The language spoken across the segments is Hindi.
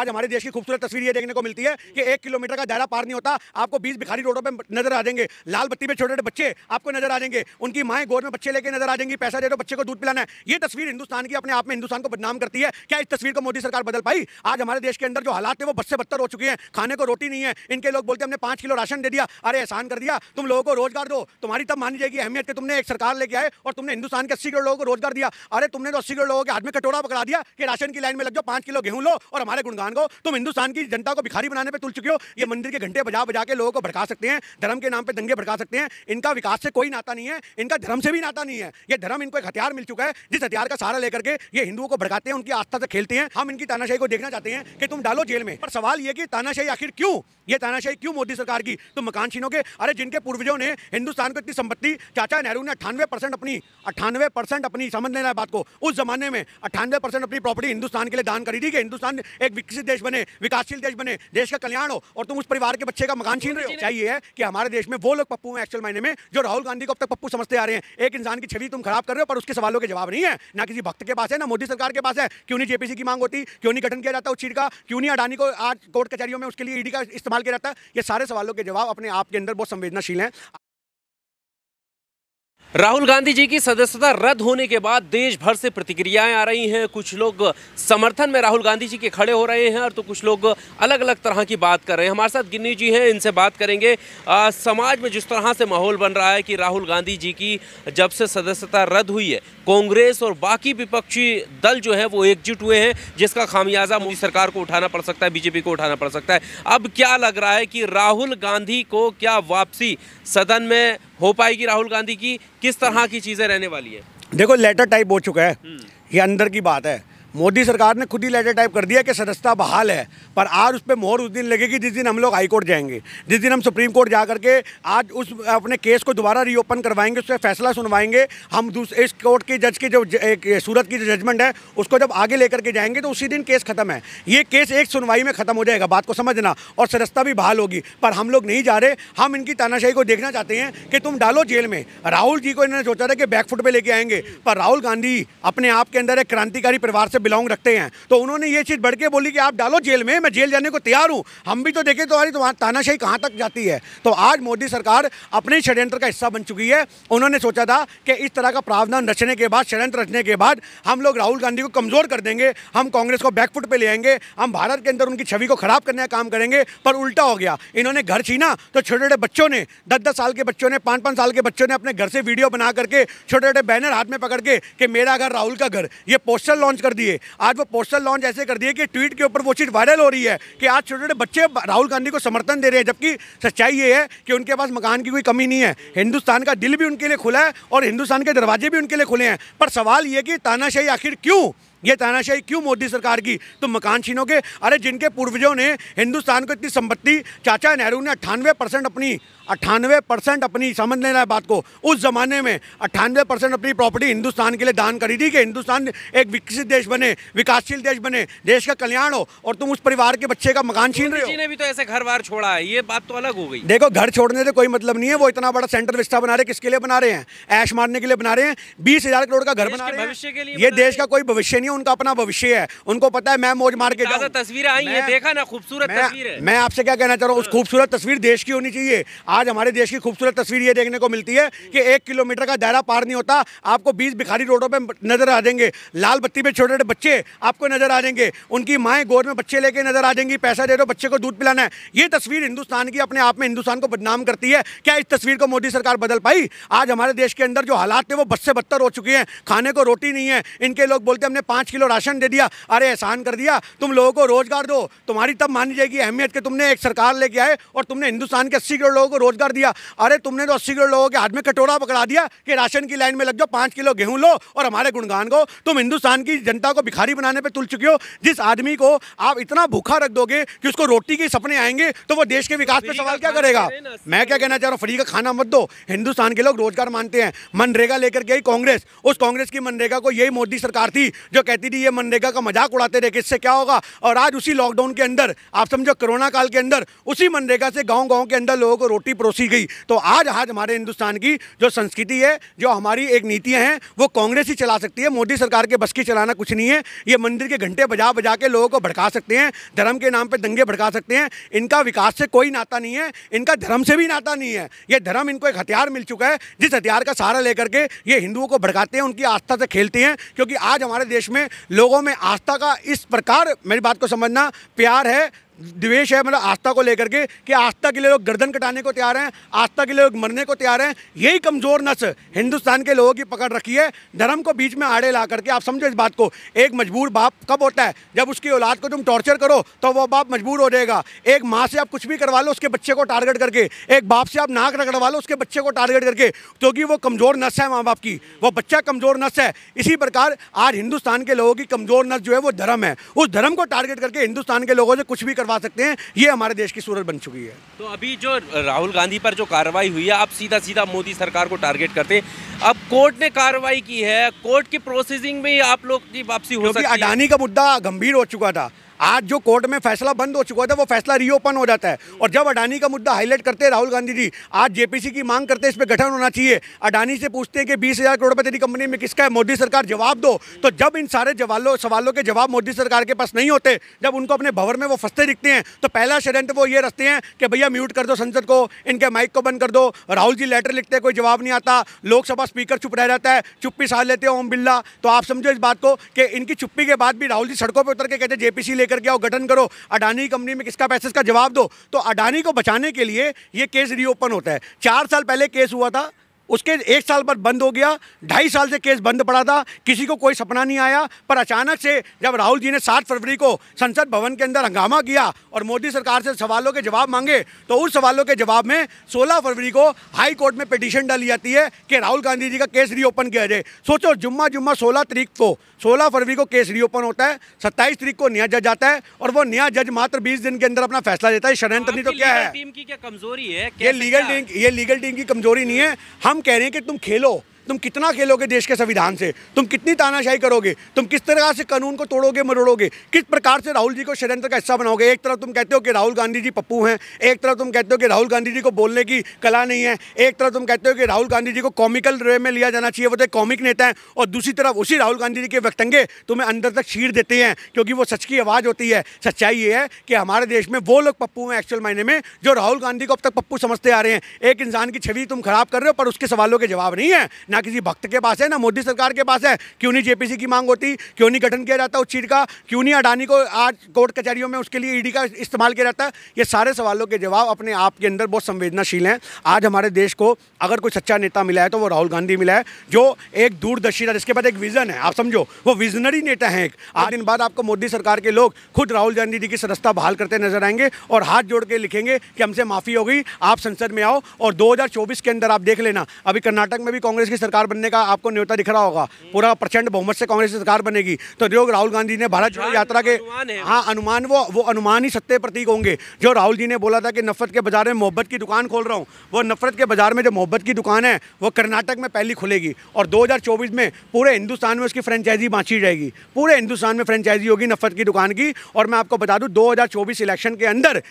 आज हमारे देश की खूबसूरत तस्वीर ये देखने को मिलती है कि एक किलोमीटर का दायरा पार नहीं होता आपको बीस भिखारी रोडों पर नजर आ जाएंगे लाल बत्ती पे छोटे छोटे बच्चे आपको नजर आ जाएंगे उनकी माएँ गोद में बच्चे लेके नजर आ जाएंगी पैसा दे दो बच्चे को दूध पिलाना है ये तस्वीर हिंदुस्तान की अपने आप में हिंदुस्तान को बदनाम करती है क्या इस तस्वीर को मोदी सरकार बदल पाई आज हमारे देश के अंदर जो हालात है वो बस से बदतर हो चुके हैं खाने को रोटी नहीं है इनके लोग बोलते हमने पाँच किलो राशन दे दिया अरे एहसान कर दिया तुम लोगों को रोजगार दो तुम्हारी तब मानी जाएगी अहमियत के तुमने एक सरकार लेके आए और तुमने हिंदुस्तान के अस्सी करोड़ लोगों को रोजगार दिया अरे तुमने तो अस्सी करोड़ लोगों के हाथ में कटोरा पकड़ा दिया कि राशन की लाइन में लग जाओ पाँच किलो गेहूँ लो और हमारे गुणगान हिंदुस्तान को तुम हिंदुस्तान की जनता को भिखारी बनाने पर तुल चुके हो ये मंदिर के घंटे बजा बजा के लोगों को भड़का सकते हैं धर्म के नाम पर दंगे भड़का सकते हैं इनका विकास से कोई नाता नहीं है इनका धर्म से भी नाता नहीं है ये धर्म इनको एक हथियार मिल चुका है जिस हथियार का सहारा लेकर के ये हिंदुओं को भड़काते हैं उनकी आस्था से खेलते हैं हम इनकी तानाशाही को देखना चाहते हैं कि तुम डालो जेल में पर सवाल ये कि तानाशाही आखिर क्यों ये तानाशाही क्यों मोदी सरकार की तुम मकान छीनोगे अरे जिनके पूर्वजों ने हिंदुस्तान को इतनी संपत्ति चाचा नेहरू ने अट्ठानवे अपनी अट्ठानवे अपनी समझ लेना बात को उस जमाने में अट्ठानवे अपनी प्रॉपर्टी हिंदुस्तान के लिए दान करी थी कि हिंदुस्तान एक विकसित देश बने विकासशील देश बने देश का कल्याण हो और तुम उस परिवार के बच्चे का मकान छीन रहे हो चाहिए है कि हमारे देश में वो लोग पप्पू हैं एक्चुअल मायने में जो राहुल गांधी को अब तक पप्पू समझते आ रहे हैं एक इंसान की छवि तुम खराब कर रहे हो पर उसके सवालों के जवाब नहीं है ना किसी भक्त के पास है ना मोदी सरकार के पास है क्यों नहीं जेपीसी की मांग होती क्यों नहीं गठन किया जाता उस चीज का क्यों नहीं अडानी को आज कोर्ट कचहरियों में उसके लिए ईडी का इस्तेमाल किया जाता है ये सारे सवालों के जवाब अपने आपके अंदर बहुत संवेदनाशील है राहुल गांधी जी की सदस्यता रद्द होने के बाद देश भर से प्रतिक्रियाएं आ रही हैं कुछ लोग समर्थन में राहुल गांधी जी के खड़े हो रहे हैं और तो कुछ लोग अलग अलग तरह की बात कर रहे हैं हमारे साथ गिन्नी जी हैं इनसे बात करेंगे आ, समाज में जिस तरह से माहौल बन रहा है कि राहुल गांधी जी की जब से सदस्यता रद्द हुई है कांग्रेस और बाकी विपक्षी दल जो है वो एकजुट हुए हैं जिसका खामियाजा मोदी सरकार को उठाना पड़ सकता है बीजेपी को उठाना पड़ सकता है अब क्या लग रहा है कि राहुल गांधी को क्या वापसी सदन में हो पाएगी राहुल गांधी की किस तरह की चीज़ें रहने वाली है देखो लेटर टाइप हो चुका है हम्म। ये अंदर की बात है मोदी सरकार ने खुद ही लेटर टाइप कर दिया कि सदस्यता बहाल है पर आज उस पर मोहर उस दिन लगेगी जिस दिन हम लोग हाई कोर्ट जाएंगे जिस दिन हम सुप्रीम कोर्ट जा करके आज उस अपने केस को दोबारा रीओपन करवाएंगे उससे फैसला सुनवाएंगे हम दूसरे इस कोर्ट के जज की जो सूरत की जो जजमेंट है उसको जब आगे लेकर के जाएंगे तो उसी दिन केस खत्म है ये केस एक सुनवाई में खत्म हो जाएगा बात को समझना और सदस्यता भी बहाल होगी पर हम लोग नहीं जा रहे हम इनकी तानाशाही को देखना चाहते हैं कि तुम डालो जेल में राहुल जी को इन्होंने सोचा था कि बैकफुट पर लेके आएंगे पर राहुल गांधी अपने आप के अंदर एक क्रांतिकारी परिवार से बिलोंग रखते हैं तो उन्होंने ये चीज़ बढ़ के बोली कि आप डालो जेल में मैं जेल जाने को तैयार हूँ हम भी तो देखें तो तो वहाँ तानाशाही कहाँ तक जाती है तो आज मोदी सरकार अपने षड्यंत्र का हिस्सा बन चुकी है उन्होंने सोचा था कि इस तरह का प्रावधान रचने के बाद षड्यंत्र रचने के बाद हम लोग राहुल गांधी को कमज़ोर कर देंगे हम कांग्रेस को बैकफुट पर ले आएंगे हम भारत के अंदर उनकी छवि को ख़राब करने का काम करेंगे पर उल्टा हो गया इन्होंने घर छीना तो छोटे छोटे बच्चों ने दस दस साल के बच्चों ने पाँच पाँच साल के बच्चों ने अपने घर से वीडियो बना करके छोटे छोटे बैनर हाथ में पकड़ के कि मेरा घर राहुल का घर ये पोस्टर लॉन्च कर दिए आज वो पोस्टर लॉन्च ऐसे कर दिए कि ट्वीट के ऊपर वो चीज़ वायरल हो रही है कि आज छोटे छोटे बच्चे राहुल गांधी को समर्थन दे रहे हैं जबकि सच्चाई ये है कि उनके पास मकान की कोई कमी नहीं है हिंदुस्तान का दिल भी उनके लिए खुला है और हिंदुस्तान के दरवाजे भी उनके लिए खुले हैं पर सवाल ये कि तानाशाही आखिर क्यों ये तानाशाही क्यों मोदी सरकार की तुम मकान छीनोगे अरे जिनके पूर्वजों ने हिंदुस्तान को इतनी संपत्ति चाचा नेहरू ने अट्ठानवे परसेंट अपनी अट्ठानवे परसेंट अपनी समझ लेना है बात को उस ज़माने में अट्ठानवे परसेंट अपनी प्रॉपर्टी हिंदुस्तान के लिए दान करी थी कि हिंदुस्तान एक विकसित देश बने विकासशील देश बने देश का कल्याण हो और तुम उस परिवार के बच्चे का मकान छीन रहे हो ने भी तो ऐसे घर बार छोड़ा है ये बात तो अलग हो गई देखो घर छोड़ने से कोई मतलब नहीं है वो इतना बड़ा सेंटर विस्टा बना रहे किसके लिए बना रहे हैं ऐश मारने के लिए बना रहे हैं बीस करोड़ का घर बना रहे हैं ये देश का कोई भविष्य नहीं उनका अपना भविष्य है उनको पता है मैं मौज मार के जाऊँ तस्वीरें आई है देखा ना खूबसूरत मैं, मैं आपसे क्या कहना चाह रहा हूँ उस हाँ। खूबसूरत तस्वीर देश की होनी चाहिए आज हमारे देश की खूबसूरत तस्वीर ये देखने को मिलती है कि एक किलोमीटर का दायरा पार नहीं होता आपको बीस भिखारी रोडों पर नजर आ जाएंगे लाल बत्ती पे छोटे छोटे बच्चे आपको नजर आ जाएंगे उनकी माएँ गोद में बच्चे लेके नजर आ जाएंगी पैसा दे दो बच्चे को दूध पिलाना है ये तस्वीर हिंदुस्तान की अपने आप में हिंदुस्तान को बदनाम करती है क्या इस तस्वीर को मोदी सरकार बदल पाई आज हमारे देश के अंदर जो हालात थे वो बस से बदतर हो चुके हैं खाने को रोटी नहीं है इनके लोग बोलते हमने पाँच पाँच किलो राशन दे दिया अरे एहसान कर दिया तुम लोगों को रोज़गार दो तुम्हारी तब मानी जाएगी अहमियत कि तुमने एक सरकार लेके आए और तुमने हिंदुस्तान के अस्सी करोड़ लोगों को रोज़गार दिया अरे तुमने तो अस्सी करोड़ लोगों के हाथ में कटोरा पकड़ा दिया कि राशन की लाइन में लग जाओ पाँच किलो गेहूँ लो और हमारे गुणगान को तुम हिंदुस्तान की जनता को भिखारी बनाने पर तुल चुके हो जिस आदमी को आप इतना भूखा रख दोगे कि उसको रोटी के सपने आएंगे तो वो देश के विकास पर सवाल क्या करेगा मैं क्या कहना चाह रहा हूँ फ्री का खाना मत दो हिंदुस्तान के लोग रोज़गार मानते हैं मनरेगा लेकर गई कांग्रेस उस कांग्रेस की मनरेगा को यही मोदी सरकार थी जो कहती थी ये मनरेगा का मजाक उड़ाते थे कि इससे क्या होगा और आज उसी लॉकडाउन के अंदर आप समझो कोरोना काल के अंदर उसी मनरेगा से गाँव गाँव के अंदर लोगों को रोटी परोसी गई तो आज आज हमारे हिंदुस्तान की जो संस्कृति है जो हमारी एक नीतियाँ हैं वो कांग्रेस ही चला सकती है मोदी सरकार के बस की चलाना कुछ नहीं है ये मंदिर के घंटे बजा बजा के लोगों को भड़का सकते हैं धर्म के नाम पर दंगे भड़का सकते हैं इनका विकास से कोई नाता नहीं है इनका धर्म से भी नाता नहीं है ये धर्म इनको एक हथियार मिल चुका है जिस हथियार का सहारा लेकर के ये हिंदुओं को भड़काते हैं उनकी आस्था से खेलते हैं क्योंकि आज हमारे देश में में लोगों में आस्था का इस प्रकार मेरी बात को समझना प्यार है द्वेष है मतलब आस्था को लेकर के कि आस्था के लिए लोग गर्दन कटाने को तैयार हैं आस्था के लिए लोग मरने को तैयार हैं यही कमज़ोर नस हिंदुस्तान के लोगों की पकड़ रखी है धर्म को बीच में आड़े ला करके आप समझो इस बात को एक मजबूर बाप कब होता है जब उसकी औलाद को तुम टॉर्चर करो तो वह बाप मजबूर हो जाएगा एक माँ से आप कुछ भी करवा लो उसके बच्चे को टारगेट करके एक बाप से आप नाक रगड़वा लो उसके बच्चे को टारगेट करके क्योंकि वो कमज़ोर नस है माँ बाप की वो बच्चा कमज़ोर नस है इसी प्रकार आज हिंदुस्तान के लोगों की कमज़ोर नस जो है वो धर्म है उस धर्म को टारगेट करके हिंदुस्तान के लोगों से कुछ भी करवा सकते हैं ये हमारे देश की सूरत बन चुकी है तो अभी जो राहुल गांधी पर जो कार्रवाई हुई है आप सीधा सीधा मोदी सरकार को टारगेट करते हैं अब कोर्ट ने कार्रवाई की है कोर्ट की प्रोसेसिंग में आप लोग की वापसी हो सकती है अडानी का मुद्दा गंभीर हो चुका था आज जो कोर्ट में फैसला बंद हो चुका था वो फैसला रीओपन हो जाता है और जब अडानी का मुद्दा हाईलाइट करते हैं राहुल गांधी जी आज जेपीसी की मांग करते इस पर गठन होना चाहिए अडानी से पूछते हैं कि बीस हज़ार करोड़ रुपये तेरी कंपनी में किसका है मोदी सरकार जवाब दो तो जब इन सारे जवालों सवालों के जवाब मोदी सरकार के पास नहीं होते जब उनको अपने भवन में वो फंसते दिखते हैं तो पहला षडयंत्र वो ये रखते हैं कि भैया म्यूट कर दो संसद को इनके माइक को बंद कर दो राहुल जी लेटर लिखते हैं कोई जवाब नहीं आता लोकसभा स्पीकर चुप रह जाता है चुप्पी साध लेते हैं ओम बिरला तो आप समझो इस बात को कि इनकी चुप्पी के बाद भी राहुल जी सड़कों पर उतर के कहते जेपीसी ले लेकर के आओ गठन करो अडानी कंपनी में किसका पैसे इसका जवाब दो तो अडानी को बचाने के लिए ये केस रीओपन होता है चार साल पहले केस हुआ था उसके एक साल पर बंद हो गया ढाई साल से केस बंद पड़ा था किसी को कोई सपना नहीं आया पर अचानक से जब राहुल जी ने सात फरवरी को संसद भवन के अंदर हंगामा किया और मोदी सरकार से सवालों के जवाब मांगे तो उस सवालों के जवाब में सोलह फरवरी को हाई कोर्ट में पिटिशन डाली जाती है कि राहुल गांधी जी का केस रीओपन किया जाए सोचो जुम्मा जुम्मा सोलह तरीक को सोलह फरवरी को केस रीओपन होता है सत्ताईस तरीक को नया जज आता है और वो नया जज मात्र बीस दिन के अंदर अपना फैसला देता है षडयंत्र तो क्या है कमजोरी है ये लीगल टीम ये लीगल टीम की कमजोरी नहीं है हम हम कह रहे हैं कि तुम खेलो तुम कितना खेलोगे देश के संविधान से तुम कितनी तानाशाही करोगे तुम किस तरह से कानून को तोड़ोगे मरोड़ोगे किस प्रकार से राहुल जी को षडयंत्र का हिस्सा बनाओगे एक तरफ तुम कहते हो कि राहुल गांधी जी पप्पू हैं एक तरफ तुम कहते हो कि राहुल गांधी जी को बोलने की कला नहीं है एक तरफ तुम कहते हो कि राहुल गांधी जी को कॉमिकल वे में लिया जाना चाहिए वो तो कॉमिक नेता है और दूसरी तरफ उसी राहुल गांधी जी के व्यक्तंगे तुम्हें अंदर तक छीर देते हैं क्योंकि वो सच की आवाज़ होती है सच्चाई ये है कि हमारे देश में वो लोग पप्पू हैं एक्चुअल मायने में जो राहुल गांधी को अब तक पप्पू समझते आ रहे हैं एक इंसान की छवि तुम खराब कर रहे हो पर उसके सवालों के जवाब नहीं है ना किसी भक्त के पास है ना मोदी सरकार के पास है क्यों नहीं जेपीसी की मांग होती क्यों नहीं गठन किया जाता उस चीट का क्यों नहीं अडानी को आज कोर्ट कचहरियों में उसके लिए ईडी का इस्तेमाल किया जाता ये सारे सवालों के जवाब अपने आप के अंदर बहुत संवेदनाशील हैं आज हमारे देश को अगर कोई सच्चा नेता मिला है तो वो राहुल गांधी मिला है जो एक दूरदर्शिता जिसके बाद एक विजन है आप समझो वो विजनरी नेता है एक आठ दिन बाद आपको मोदी सरकार के लोग खुद राहुल गांधी जी की सदस्यता बहाल करते नजर आएंगे और हाथ जोड़ के लिखेंगे कि हमसे माफ़ी हो गई आप संसद में आओ और 2024 के अंदर आप देख लेना अभी कर्नाटक में भी कांग्रेस की सरकार बनने का आपको न्योता दिख रहा होगा पूरा प्रचंड बहुमत से कांग्रेस की सरकार बनेगी तो जो राहुल गांधी ने भारत जोड़ो यात्रा के हाँ अनुमान वो वो अनुमान ही सत्य प्रतीक होंगे जो राहुल जी ने बोला था कि नफरत के बाजार में मोहब्बत की दुकान खोल रहा हूँ वो नफरत के बाजार में जो मोहब्बत की दुकान है वो कर्नाटक में पहली खुलेगी और दो में पूरे हिंदुस्तान में उसकी फ्रेंचाइजी बांची जाएगी पूरे हिंदुस्तान में फ्रेंचाइजी होगी नफरत की दुकान की और मैं आपको बता दूँ दो इलेक्शन के अंदर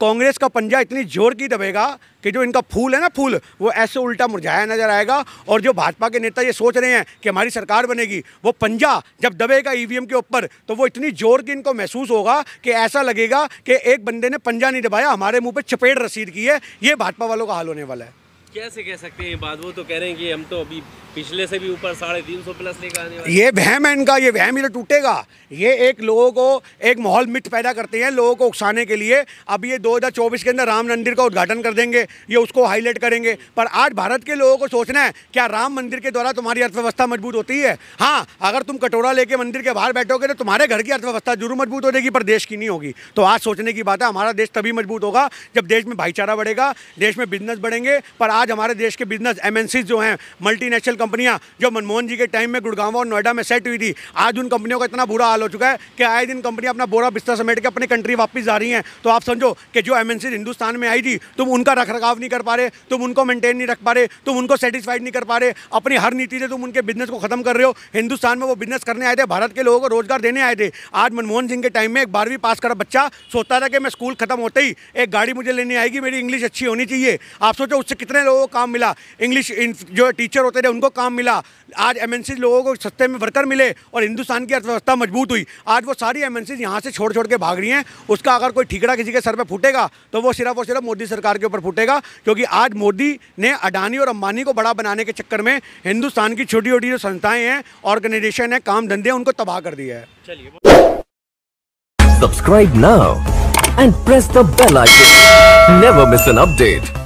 कांग्रेस का पंजा इतनी जोर की दबेगा कि जो इनका फूल है ना फूल वो ऐसे उल्टा मुरझाया नजर आएगा और जो भाजपा के नेता ये सोच रहे हैं कि हमारी सरकार बनेगी वो पंजा जब दबेगा ईवीएम के ऊपर तो वो इतनी जोर की इनको महसूस होगा कि ऐसा लगेगा कि एक बंदे ने पंजा नहीं दबाया हमारे मुंह पे चपेट रसीद की है ये भाजपा वालों का हाल होने वाला है कैसे कह सकते हैं ये बात वो तो कह रहे हैं कि हम तो अभी पिछले से भी ऊपर साढ़े तीन सौ प्लस लेकर आने वाले ये वहम है इनका ये वहम ही तो टूटेगा ये एक लोगों को एक माहौल मिट पैदा करते हैं लोगों को उकसाने के लिए अब ये 2024 के अंदर राम मंदिर का उद्घाटन कर देंगे ये उसको हाईलाइट करेंगे पर आज भारत के लोगों को सोचना है क्या राम मंदिर के द्वारा तुम्हारी अर्थव्यवस्था मजबूत होती है हाँ अगर तुम कटोरा लेके मंदिर के बाहर बैठोगे तो तुम्हारे घर की अर्थव्यवस्था जरूर मजबूत हो जाएगी पर देश की नहीं होगी तो आज सोचने की बात है हमारा देश तभी मजबूत होगा जब देश में भाईचारा बढ़ेगा देश में बिजनेस बढ़ेंगे पर आज हमारे देश के बिजनेस एमएनसी जो हैं मल्टीनेशनल कंपनियां जो मनमोहन जी के टाइम में गुड़गांव और नोएडा में सेट हुई थी आज उन कंपनियों का इतना बुरा हाल हो चुका है कि आए दिन कंपनियां अपना बोरा बिस्तर समेट के अपनी कंट्री वापस जा रही हैं तो आप समझो कि जो एम हिंदुस्तान में आई थी तुम उनका रख रखाव नहीं कर पा रहे तुम उनको मेनटेन नहीं रख पा रहे तुम उनको सेटिस्फाइड नहीं कर पा रहे अपनी हर नीति से तुम उनके बिजनेस को खत्म कर रहे हो हिंदुस्तान में वो बिजनेस करने आए थे भारत के लोगों को रोजगार देने आए थे आज मनमोहन सिंह के टाइम में एक बारहवीं पास करा बच्चा सोचता था कि मैं स्कूल खत्म होते ही एक गाड़ी मुझे लेने आएगी मेरी इंग्लिश अच्छी होनी चाहिए आप सोचो उससे कितने लोगों को काम मिला इंग्लिश जो टीचर होते थे उनको काम मिला आज एम लोगों को सस्ते में वर्कर मिले और हिंदुस्तान की अर्थव्यवस्था मजबूत हुई आज वो सारी एम एन यहाँ से छोड़ छोड़ के भाग रही हैं उसका अगर कोई ठीकड़ा किसी के सर पर फूटेगा तो वो सिर्फ और सिर्फ मोदी सरकार के ऊपर फूटेगा क्योंकि आज मोदी ने अडानी और अंबानी को बड़ा बनाने के चक्कर में हिंदुस्तान की छोटी छोटी जो संस्थाएं हैं ऑर्गेनाइजेशन है काम धंधे उनको तबाह कर दिया है चलिए subscribe now and press the bell icon never miss an update